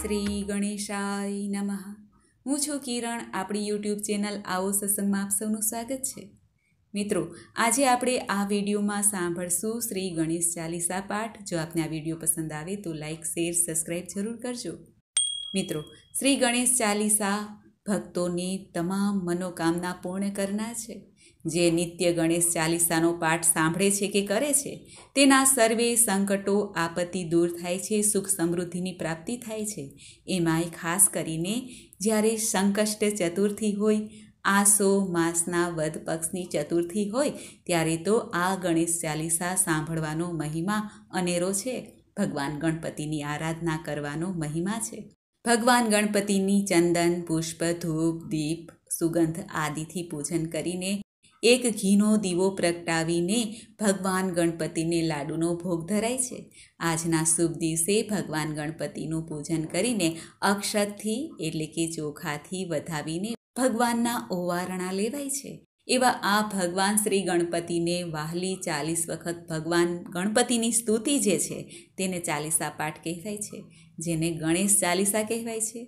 શ્રી ગણેશાય નમઃ હું છું કિરણ આપણી યુટ્યુબ ચેનલ આવો સત્સંગમાં આપ સૌનું સ્વાગત છે મિત્રો આજે આપણે આ વિડીયોમાં સાંભળશું શ્રી ગણેશ ચાલીસા પાઠ જો આપને આ વિડીયો પસંદ આવે તો લાઇક શેર સબસ્ક્રાઈબ જરૂર કરજો મિત્રો શ્રી ગણેશ ચાલીસા ભક્તોની તમામ મનોકામના પૂર્ણ કરનાર છે જે નિત્ય ગણેશ ચાલીસાનો પાઠ સાંભળે છે કે કરે છે તેના સર્વે સંકટો આપત્તિ દૂર થાય છે સુખ સમૃદ્ધિની પ્રાપ્તિ થાય છે એમાંય ખાસ કરીને જ્યારે સંકષ્ટ ચતુર્થી હોય આસો માસના વદ પક્ષની ચતુર્થી હોય ત્યારે તો આ ગણેશ ચાલીસા સાંભળવાનો મહિમા અનેરો છે ભગવાન ગણપતિની આરાધના કરવાનો મહિમા છે ભગવાન ગણપતિની ચંદન પુષ્પ ધૂપ દીપ સુગંધ આદિથી પૂજન કરીને એક ઘીનો દીવો પ્રગટાવીને ભગવાન ગણપતિને લાડુનો ભોગ ધરાય છે આજના શુભ દિવસે ભગવાન ગણપતિનું પૂજન કરીને અક્ષતથી એટલે કે ચોખાથી વધાવીને ભગવાનના ઓવારણા લેવાય છે એવા આ ભગવાન શ્રી ગણપતિને વાહલી ચાલીસ વખત ભગવાન ગણપતિની સ્તુતિ જે છે તેને ચાલીસા પાઠ કહેવાય છે જેને ગણેશ ચાલીસા કહેવાય છે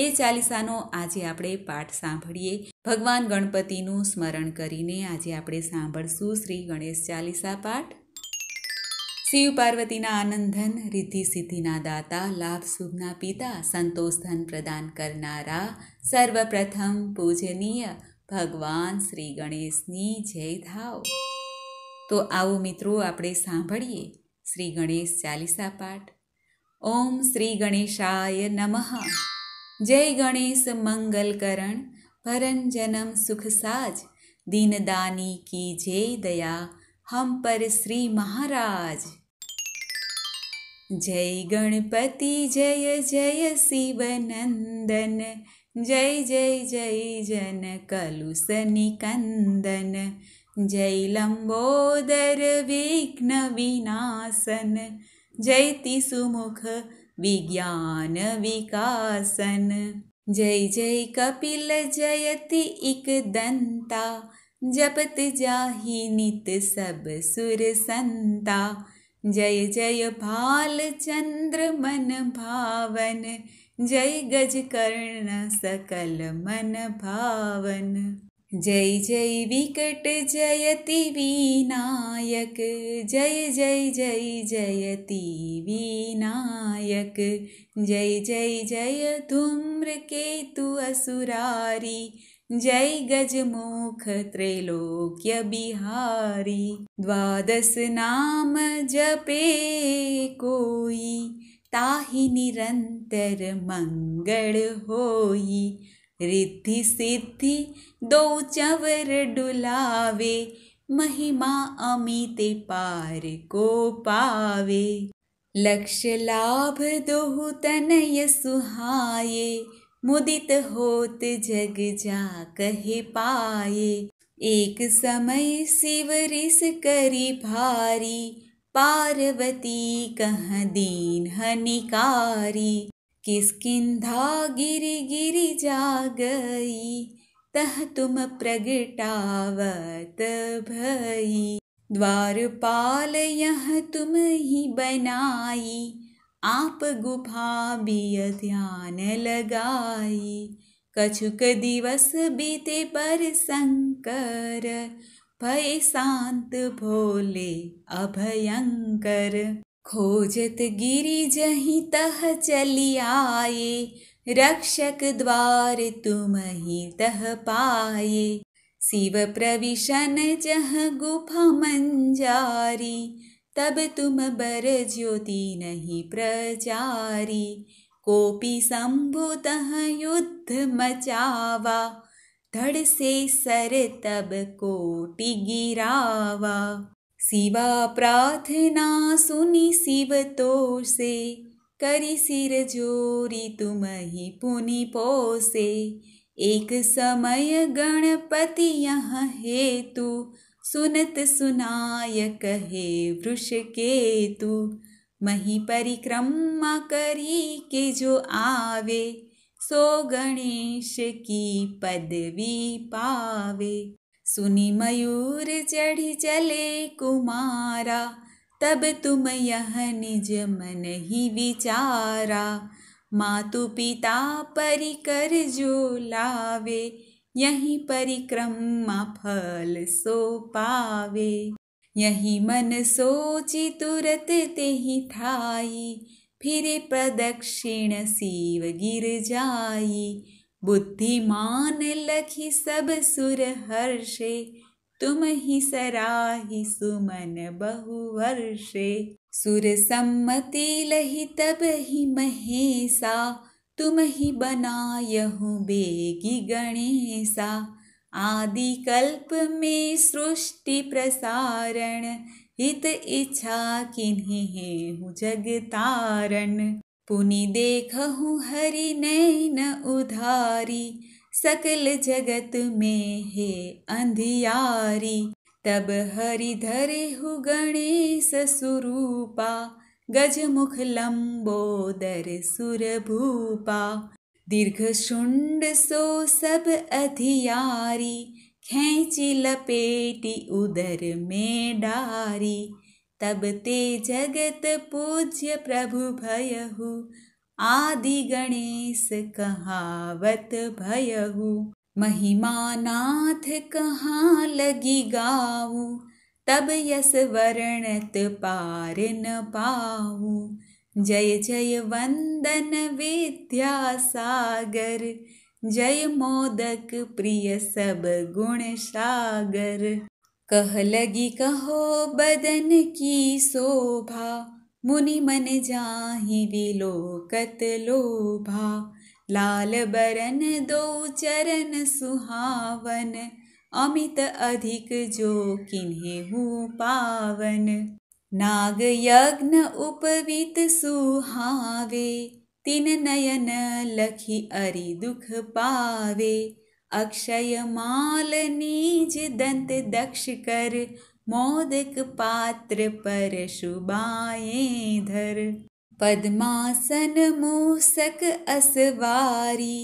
એ ચાલીસાનો આજે આપણે પાઠ સાંભળીએ ભગવાન ગણપતિનું સ્મરણ કરીને આજે આપણે સાંભળશું શ્રી ગણેશ ચાલીસા પાઠ શિવ પાર્વતીના આનંદન રિદ્ધિ સિદ્ધિના દાતા લાભ શુભના પિતા સંતોષધન પ્રદાન કરનારા સર્વપ્રથમ પૂજનીય ભગવાન શ્રી ગણેશની જય થાવ તો આવો મિત્રો આપણે સાંભળીએ શ્રી ગણેશ ચાલીસા પાઠ ॐ श्री गणेशाय नमः जय गणेश साज सुखसाज दीनदानी की जय दया हम पर श्री महाराज जय गणपति जय जय नंदन जय जय जय जन कलुष जय लंबोदर विघ्न विनाशन जयति सुमुख विज्ञान विकासन जय जय कपिल जयति इक दन्ता नित सब सुर सन्ता जय जय भाल चन्द्र मन भावन जय गजकर्ण सकल मन भावन जय जय विकट जयति विनायक जय जय जय जयति विनायक जय जय जय धुम्रकेतु असुरारी जय गजमुख त्रैलोक्य बिहारी द्वादश नाम जपे कोई ताहि मंगल होई। रिद्धि सिद्धि दो चवर डुलावे महिमा अमिते पार को पावे लक्ष्य लाभ दोहु तनय सुहाये मुदित होत जग जा कहे पाए एक समय शिव रिस करी भारी पार्वती कह दीन हनिकारी किसकिंधा गिरी गिरी जा गई तह तुम प्रगटावत भई द्वारपाल यह तुम ही बनाई आप गुफा भी ध्यान लगाई कछुक दिवस बीते पर शंकर भय शांत भोले अभयंकर खोजत गिरी जही तह चली आए रक्षक द्वार तुम ही तह पाए शिव प्रविशन जह गुफा मंजारी तब तुम बर ज्योति नहीं प्रचारी कोपी शंभु तह युद्ध मचावा धड़ से सर तब कोटि गिरावा शिवा प्रार्थना सुनी शिव तो से करी सिर जोरी तुम ही पुनि पोसे एक समय गणपति यहाँ हेतु सुनत सुनाय कहे वृष के तू मही परिक्रमा करी के जो आवे सो गणेश की पदवी पावे सुनी मयूर चढ़ी चले कुमारा तब तुम यह निज मन ही विचारा मातु पिता परिकर जो लावे यही परिक्रमा फल सो पावे यही मन सोची तुरत ही थाई फिर प्रदक्षिण शिव गिर जाई बुद्धिमान लखि सब सुर हर्षे तुमहि सराहि सुमन बहु सुर सम्मति लि तब हि महेसा तुमहि बनायहुँ बेगी गणेशा आदि कल्प में सृष्टि प्रसारण हित इच्छा किन्हे ह जगतारण पुनि देखहूँ हरि नैन उधारी सकल जगत में हे अंधियारी तब हरि धरे हु गणेश स्वरूपा गजमुख लंबोदर सुरभूपा दीर्घ शुंड सो सब अधियारी खैची लपेटी उदर में डारी तब ते जगत पूज्य प्रभु भयहु आदि गणेश कहावत भयहु महिमा नाथ कहाँ लगी गाऊ तब यस वर्णत पार न पाऊ जय जय वंदन विद्या सागर जय मोदक प्रिय सब गुण सागर कह लगी कहो बदन की शोभा मुनि मन जाहि विलोकत लोभा लाल बरन दो चरण सुहावन अमित अधिक जो किन्हे हूँ पावन नाग यज्ञ उपवित सुहावे तिन नयन लखी अरि दुख पावे अक्षय माल नीज दंत दक्ष कर मोदक पात्र पर शुभाए धर पद्मासन मूसक असवारी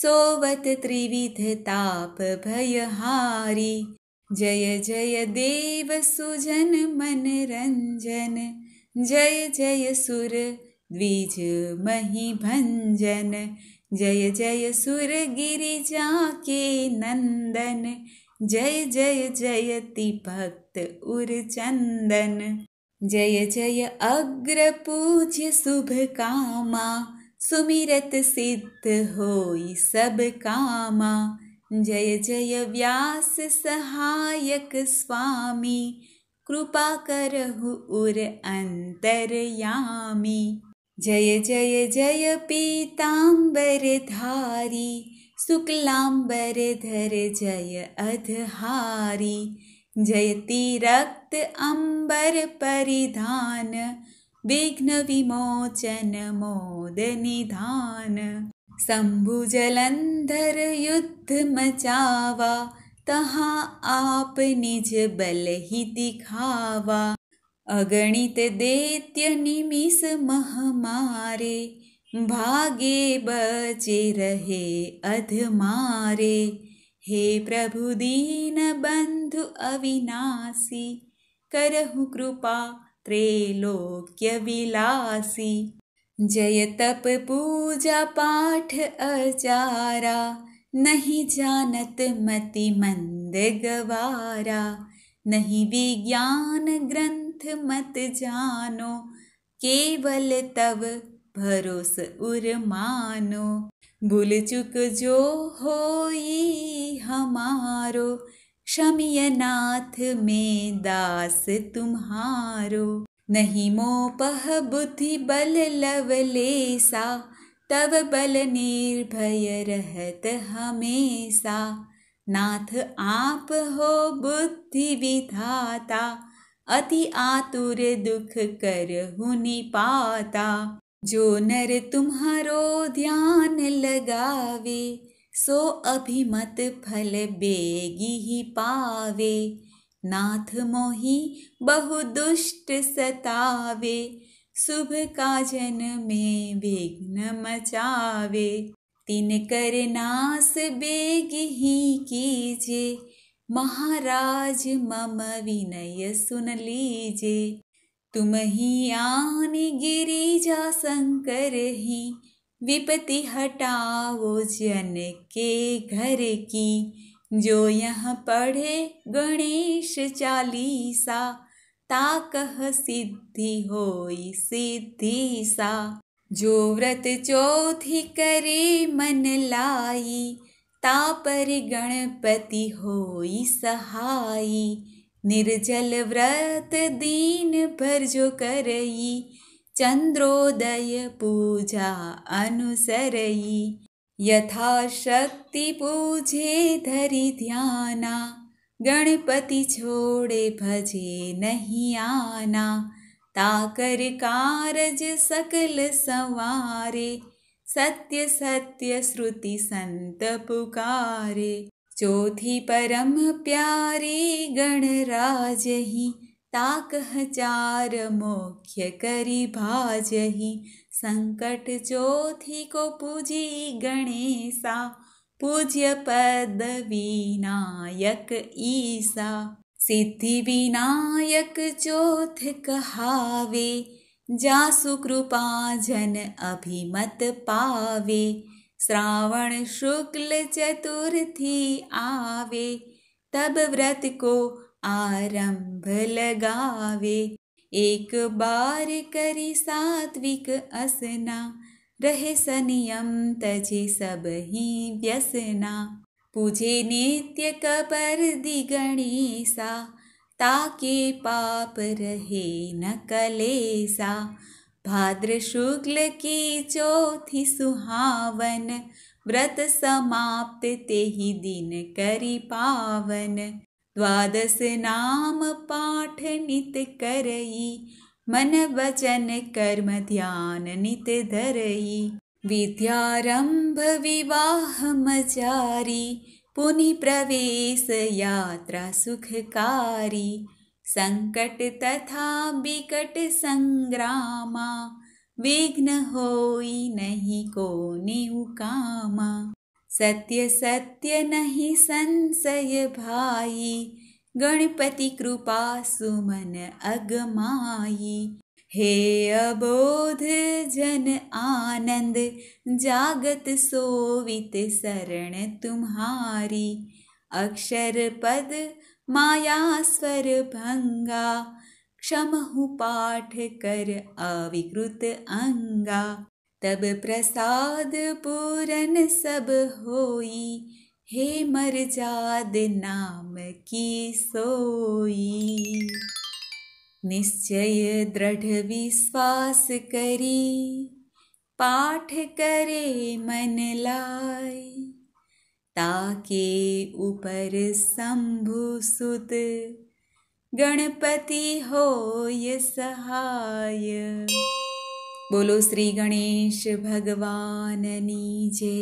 सोवत त्रिविध ताप भयहारी जय जय देव सुजन मन रंजन जय जय सुर द्विज मही भंजन जय जय सुर गिरिजा के नंदन जय जय जयति भक्त उर चंदन जय जय अग्र पूज्य शुभ कामा सुमिरत सिद्ध होई सब कामा जय जय व्यास सहायक स्वामी कृपा करहु उर अंतरयामी जय जय जय शुक्लांबर धर जय अधहारी जय रक्त अंबर परिधान विघ्न विमोचन मोद निधान शंभु जलंधर युद्ध मचावा तहां आप निज बल ही दिखावा अगणित देत्य निमिष महमारे भागे बचे रहे अधमारे हे प्रभु दीन बंधु अविनाशी करहु कृपा त्रैलोक्य विलासी जय तप पूजा पाठ अचारा नहीं जानत मति मंद गवारा नहीं विज्ञान ग्रंथ व्यर्थ मत जानो केवल तब भरोस उर मानो भूल चुक जो हो हमारो क्षमिय नाथ में दास तुम्हारो नहीं मोपह बुद्धि बल लवलेसा तब बल निर्भय रहत हमेशा नाथ आप हो बुद्धि विधाता अति आतुर दुख कर हुनि पाता जो नर तुम्हारो ध्यान लगावे सो अभिमत फल बेगी ही पावे नाथ मोही बहु दुष्ट सतावे शुभ काजन में विघ्न मचावे तिन कर नास बेग ही कीजे महाराज मम विनय सुन लीजे तुम ही गिरी जा शंकर ही विपति हटाओ जन के घर की जो यह पढ़े गणेश चालीसा ताकह सिद्धि होई सिद्धि सा जो व्रत चौथी करे मन लाई पर गणपति होई सहाय निर्जल व्रत दीन जो करई, चंद्रोदय पूजा यथा यथाशक्ति पूजे धरि ध्याना गणपति छोड़े भजे नहीं आना ताकर कारज सकल संवारे सत्य सत्य श्रुति संत पुकारे चौथी परम प्यारी गणराज ही ताक हजार मोख्य करी ही संकट चौथी को पूजी गणेशा पूज्य पद विनायक ईसा सिद्धि विनायक चौथ कहावे जासु कृपा जन अभिमत पावे श्रावण शुक्ल चतुर्थी आवे तब व्रत को आरंभ लगावे एक बार करी सात्विक असना रहे सनियम तजे सब ही व्यसना पूजे नित्य कपर सा ताकि पाप रहे न कलेसा भाद्र शुक्ल की चौथी सुहावन व्रत समाप्त ते ही दिन करी पावन द्वादश नाम पाठ नित करई मन वचन कर्म ध्यान नित धरई विद्यारंभ विवाह मचारी पुनि प्रवेश यात्रा सुखकारी संकट तथा विकट संग्रामा विघ्न होइ नहि को सत्य सत्य नहि संशय भाई कृपा सुमन अगमाई, हे अबोध जन आनंद जागत सोवित शरण तुम्हारी अक्षर पद माया स्वर भंगा क्षम पाठ कर अविकृत अंगा तब प्रसाद पूरन सब होई हे मर जाद नाम की सोई निश्चय दृढ़ विश्वास करी पाठ करे मन लाय ताके ऊपर शंभु सुत गणपति हो ये सहाय बोलो श्री गणेश भगवान नीजे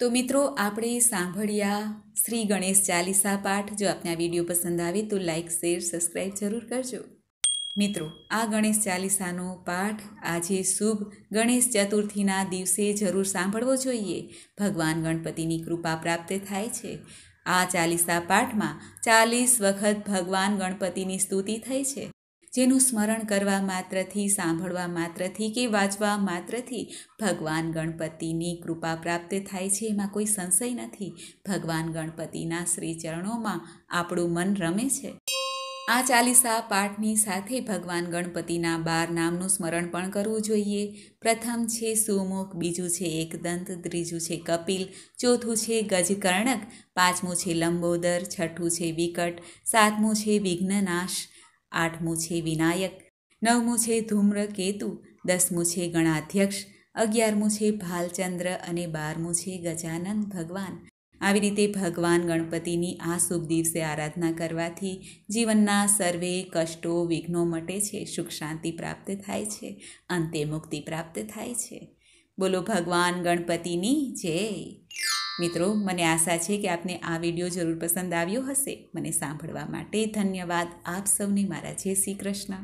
તો મિત્રો આપણે સાંભળ્યા શ્રી ગણેશ ચાલીસા પાઠ જો આપને આ વિડીયો પસંદ આવે તો લાઇક શેર સબસ્ક્રાઈબ જરૂર કરજો મિત્રો આ ગણેશ ચાલીસાનો પાઠ આજે શુભ ગણેશ ચતુર્થીના દિવસે જરૂર સાંભળવો જોઈએ ભગવાન ગણપતિની કૃપા પ્રાપ્ત થાય છે આ ચાલીસા પાઠમાં ચાલીસ વખત ભગવાન ગણપતિની સ્તુતિ થઈ છે જેનું સ્મરણ કરવા માત્રથી સાંભળવા માત્રથી કે વાંચવા માત્રથી ભગવાન ગણપતિની કૃપા પ્રાપ્ત થાય છે એમાં કોઈ સંશય નથી ભગવાન ગણપતિના શ્રી ચરણોમાં આપણું મન રમે છે આ ચાલીસા પાઠની સાથે ભગવાન ગણપતિના બાર નામનું સ્મરણ પણ કરવું જોઈએ પ્રથમ છે સુમુખ બીજું છે એકદંત ત્રીજું છે કપિલ ચોથું છે ગજકર્ણક પાંચમું છે લંબોદર છઠ્ઠું છે વિકટ સાતમું છે વિઘ્નનાશ આઠમું છે વિનાયક નવમું છે ધૂમ્રકેતુ દસમું છે ગણાધ્યક્ષ અગિયારમું છે ભાલચંદ્ર અને બારમું છે ગજાનંદ ભગવાન આવી રીતે ભગવાન ગણપતિની આ શુભ દિવસે આરાધના કરવાથી જીવનના સર્વે કષ્ટો વિઘ્નો મટે છે સુખ શાંતિ પ્રાપ્ત થાય છે અંતે મુક્તિ પ્રાપ્ત થાય છે બોલો ભગવાન ગણપતિની જય મિત્રો મને આશા છે કે આપને આ વિડીયો જરૂર પસંદ આવ્યો હશે મને સાંભળવા માટે ધન્યવાદ આપ સૌને મારા જય શ્રી કૃષ્ણ